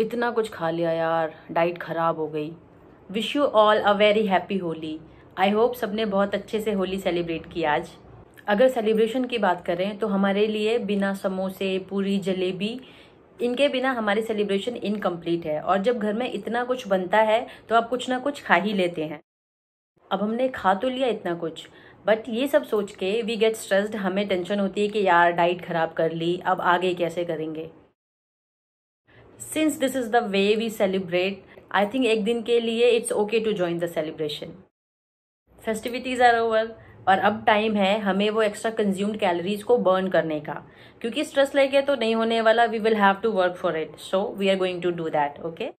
इतना कुछ खा लिया यार डाइट ख़राब हो गई wish you all a very happy Holi I hope सबने बहुत अच्छे से होली सेलिब्रेट की आज अगर सेलिब्रेशन की बात करें तो हमारे लिए बिना समोसे पूरी जलेबी इनके बिना हमारी सेलिब्रेशन इनकम्प्लीट है और जब घर में इतना कुछ बनता है तो आप कुछ ना कुछ खा ही लेते हैं अब हमने खा तो लिया इतना कुछ बट ये सब सोच के वी गेट स्ट्रेस्ड हमें टेंशन होती है कि यार डाइट ख़राब कर ली अब आगे कैसे करेंगे since this is the way we celebrate I think एक दिन के लिए it's okay to join the celebration festivities are over और अब टाइम है हमें वो एक्स्ट्रा कंज्यूम्ड कैलोरीज को बर्न करने का क्योंकि स्ट्रेस लेके तो नहीं होने वाला we will have to work for it so we are going to do that okay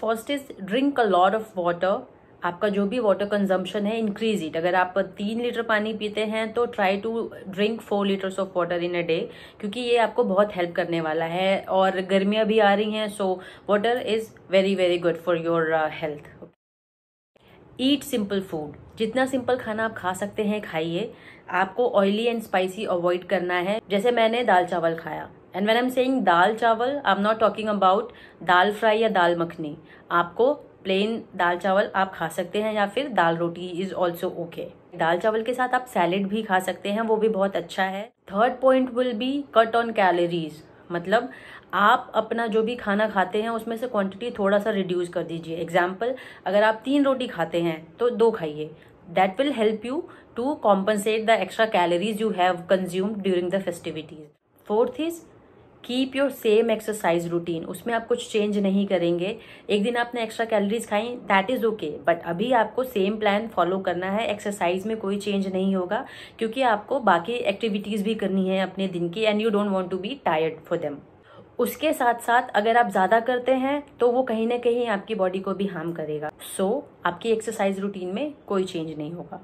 first is drink a lot of water आपका जो भी वाटर कंजम्पशन है इंक्रीज इट अगर आप तीन लीटर पानी पीते हैं तो try to drink four litres of water in a day क्योंकि ये आपको बहुत हेल्प करने वाला है और गर्मियाँ भी आ रही हैं so water is very very good for your health eat simple food जितना सिंपल खाना आप खा सकते हैं खाइए आपको ऑयली एंड स्पाइसी अवॉइड करना है जैसे मैंने दाल चावल खाया and when I am saying dal chawal I am not talking about dal fry या दाल मखनी आपको प्लेन दाल चावल आप खा सकते हैं या फिर dal roti is also okay दाल चावल के साथ आप सैलेड भी खा सकते हैं वो भी बहुत अच्छा है third point will be cut on calories मतलब आप अपना जो भी खाना खाते हैं उसमें से क्वांटिटी थोड़ा सा रिड्यूस कर दीजिए एग्जाम्पल अगर आप तीन रोटी खाते हैं तो दो खाइए that will help you to compensate the extra calories you have consumed during the festivities fourth is keep your same exercise routine उसमें आप कुछ चेंज नहीं करेंगे एक दिन आपने एक्स्ट्रा कैलोरीज खाई दैट इज़ ओके बट अभी आपको सेम प्लान फॉलो करना है एक्सरसाइज में कोई चेंज नहीं होगा क्योंकि आपको बाकी एक्टिविटीज़ भी करनी है अपने दिन की and you don't want to be tired for them उसके साथ साथ अगर आप ज़्यादा करते हैं तो वो कहीं ना कहीं आपकी बॉडी को भी हार्म करेगा सो so, आपकी एक्सरसाइज रूटीन में कोई चेंज नहीं होगा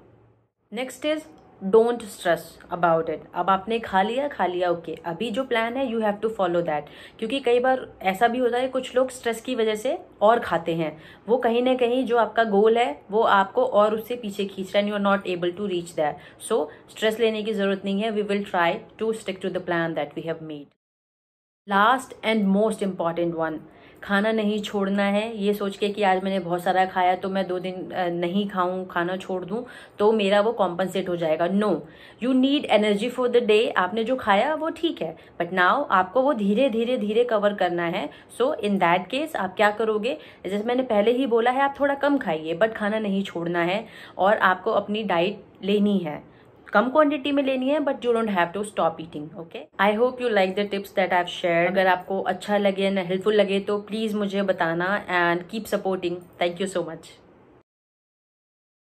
next is don't stress about it अब आपने खा लिया खा लिया ओके okay. अभी जो प्लान है you have to follow that क्योंकि कई बार ऐसा भी होता है कुछ लोग स्ट्रेस की वजह से और खाते हैं वो कहीं ना कहीं जो आपका गोल है वो आपको और उससे पीछे खींच रहा है you are not able to reach that so stress लेने की जरूरत नहीं है we will try to stick to the plan that we have made last and most important one खाना नहीं छोड़ना है ये सोच के कि आज मैंने बहुत सारा खाया तो मैं दो दिन नहीं खाऊं खाना छोड़ दूं तो मेरा वो कॉम्पनसेट हो जाएगा no you need energy for the day आपने जो खाया वो ठीक है बट नाउ आपको वो धीरे धीरे धीरे कवर करना है सो इन दैट केस आप क्या करोगे जैसे मैंने पहले ही बोला है आप थोड़ा कम खाइए बट खाना नहीं छोड़ना है और आपको अपनी डाइट लेनी है कम क्वांटिटी में लेनी है but you don't have to stop eating okay I hope you like the tips that I share अगर आपको अच्छा लगे ना हेल्पफुल लगे तो प्लीज मुझे बताना and keep supporting thank you so much